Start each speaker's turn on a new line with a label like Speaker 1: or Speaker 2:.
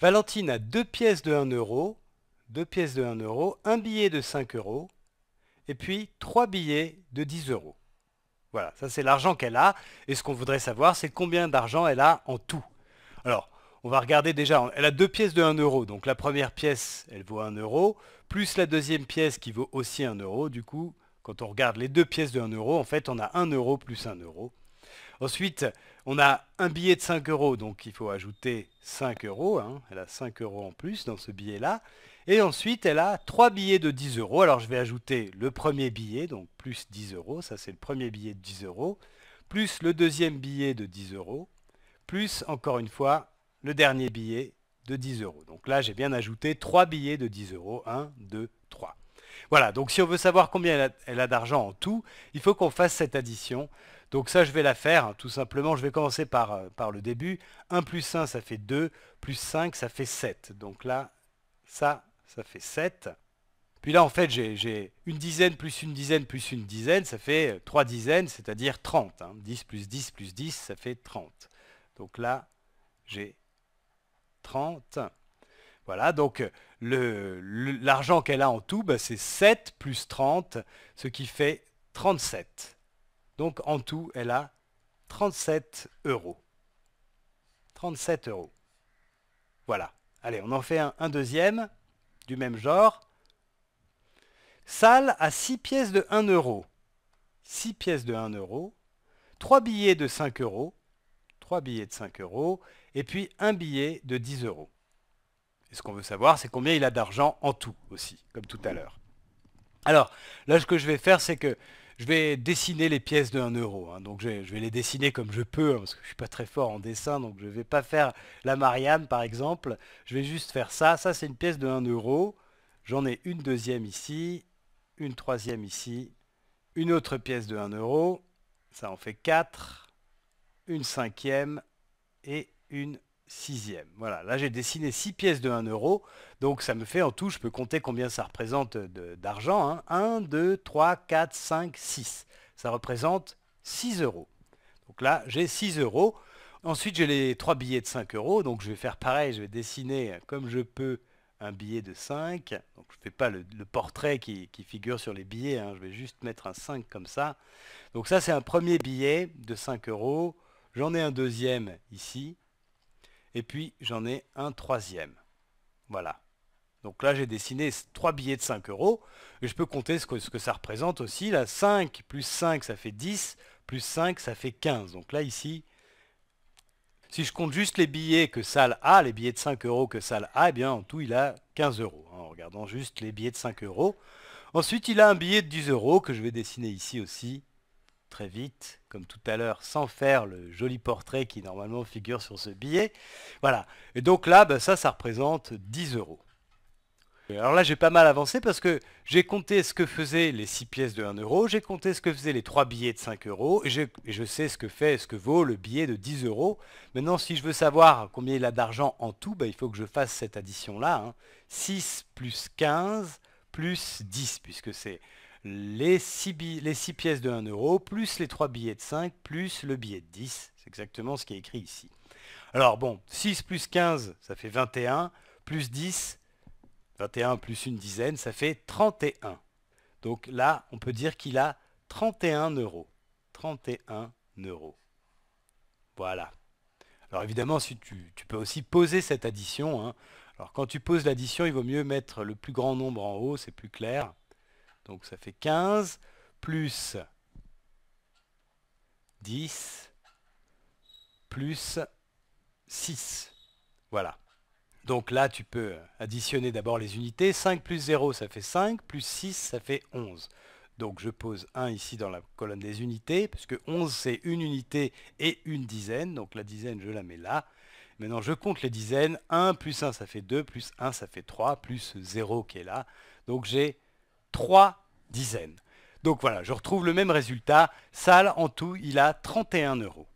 Speaker 1: Valentine a deux pièces de 1 euro, deux pièces de 1 euro, un billet de 5 euros, et puis trois billets de 10 euros. Voilà, ça c'est l'argent qu'elle a, et ce qu'on voudrait savoir, c'est combien d'argent elle a en tout. Alors, on va regarder déjà, elle a deux pièces de 1 euro, donc la première pièce, elle vaut 1 euro, plus la deuxième pièce qui vaut aussi 1 euro, du coup, quand on regarde les deux pièces de 1 euro, en fait, on a 1 euro plus 1 euro, Ensuite, on a un billet de 5 euros, donc il faut ajouter 5 euros. Hein. Elle a 5 euros en plus dans ce billet-là. Et ensuite, elle a 3 billets de 10 euros. Alors je vais ajouter le premier billet, donc plus 10 euros. Ça, c'est le premier billet de 10 euros. Plus le deuxième billet de 10 euros. Plus, encore une fois, le dernier billet de 10 euros. Donc là, j'ai bien ajouté 3 billets de 10 euros. 1, 2, 3. Voilà, donc si on veut savoir combien elle a, d'argent en tout, il faut qu'on fasse cette addition. Donc ça, je vais la faire, hein, tout simplement. Je vais commencer par, euh, par le début. 1 plus 1, ça fait 2. Plus 5, ça fait 7. Donc là, ça, ça fait 7. Puis là, en fait, j'ai une dizaine plus une dizaine plus une dizaine, ça fait 3 euh, dizaines, c'est-à-dire 30. 10 hein. plus 10 plus 10, ça fait 30. Donc là, j'ai 30. Voilà, donc euh, l'argent qu'elle a en tout, ben, c'est 7 plus 30, ce qui fait 37. Donc en tout, elle a 37 euros. 37 euros. Voilà. Allez, on en fait un, un deuxième, du même genre. Salle à 6 pièces de 1 euro. 6 pièces de 1 euro. 3 billets de 5 euros. 3 billets de 5 euros. Et puis un billet de 10 euros. Et ce qu'on veut savoir, c'est combien il a d'argent en tout aussi, comme tout à l'heure. Alors, là, ce que je vais faire, c'est que je vais dessiner les pièces de 1 euro. Hein. donc je vais, les dessiner comme je peux, hein, parce que je ne suis pas très fort en dessin, donc je ne vais pas faire la Marianne, par exemple. Je vais juste faire ça. Ça, c'est une pièce de 1 euro. J'en ai une deuxième ici, une troisième ici, une autre pièce de 1 euro. Ça en fait 4, une cinquième et une sixième. Voilà, là j'ai dessiné 6 pièces de 1 euro, donc ça me fait en tout, je peux compter combien ça représente d'argent. 1, 2, 3, 4, 5, 6. Ça représente 6 euros. Donc là j'ai 6 euros. Ensuite j'ai les 3 billets de 5 euros, donc je vais faire pareil, je vais dessiner comme je peux un billet de 5. je ne fais pas le, portrait qui, figure sur les billets, hein. je vais juste mettre un 5 comme ça. Donc ça c'est un premier billet de 5 euros. J'en ai un deuxième ici, et puis, j'en ai un troisième. Voilà. Donc là, j'ai dessiné 3 billets de 5 euros. Et je peux compter ce que, ça représente aussi. Là, 5 plus 5, ça fait 10. Plus 5, ça fait 15. Donc là, ici, si je compte juste les billets que Salle a, les billets de 5 euros que Salle a, eh bien, en tout, il a 15 euros. Hein, en regardant juste les billets de 5 euros. Ensuite, il a un billet de 10 euros que je vais dessiner ici aussi très vite, comme tout à l'heure, sans faire le joli portrait qui normalement figure sur ce billet. Voilà. Et donc là, bah, ça, ça représente 10 euros. Alors là, j'ai pas mal avancé parce que j'ai compté ce que faisaient les 6 pièces de 1 euro, j'ai compté ce que faisaient les 3 billets de 5 euros, et je, sais ce que fait, ce que vaut le billet de 10 euros. Maintenant, si je veux savoir combien il a d'argent en tout, bah, il faut que je fasse cette addition-là. 6 hein. plus 15 plus 10, puisque c'est les 6, pièces de 1 euro, plus les 3 billets de 5, plus le billet de 10. C'est exactement ce qui est écrit ici. Alors bon, 6 plus 15, ça fait 21, plus 10, 21 plus une dizaine, ça fait 31. Donc là, on peut dire qu'il a 31 euros. 31 euros. Voilà. Alors évidemment, si tu, peux aussi poser cette addition. Hein. Alors quand tu poses l'addition, il vaut mieux mettre le plus grand nombre en haut, c'est plus clair. Donc ça fait 15 plus 10 plus 6. Voilà. Donc là, tu peux additionner d'abord les unités. 5 plus 0, ça fait 5, plus 6, ça fait 11. Donc je pose 1 ici dans la colonne des unités, puisque 11, c'est une unité et une dizaine. Donc la dizaine, je la mets là. Maintenant, je compte les dizaines. 1 plus 1, ça fait 2, plus 1, ça fait 3, plus 0 qui est là. Donc j'ai 3 dizaines. Donc voilà, je retrouve le même résultat. salle en tout, il a 31 euros.